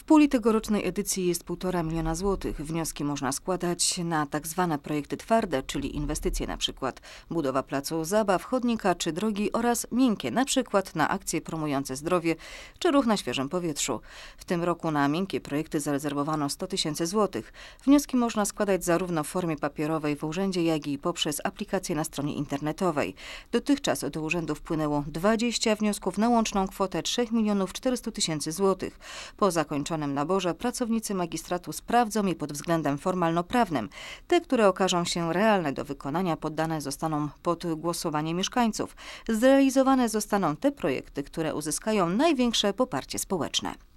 W puli tegorocznej edycji jest 1,5 miliona złotych. Wnioski można składać na tak zwane projekty twarde, czyli inwestycje na przykład budowa placu zabaw, chodnika czy drogi oraz miękkie, na przykład na akcje promujące zdrowie czy ruch na świeżym powietrzu. W tym roku na miękkie projekty zarezerwowano 100 tysięcy złotych. Wnioski można składać zarówno w formie papierowej w urzędzie, jak i poprzez aplikację na stronie internetowej. Dotychczas do urzędu wpłynęło 20 wniosków na łączną kwotę 3 milionów 400 tysięcy złotych. Po zakończeniu zakończonym naborze pracownicy magistratu sprawdzą i pod względem formalno-prawnym te, które okażą się realne do wykonania, poddane zostaną pod głosowanie mieszkańców. Zrealizowane zostaną te projekty, które uzyskają największe poparcie społeczne.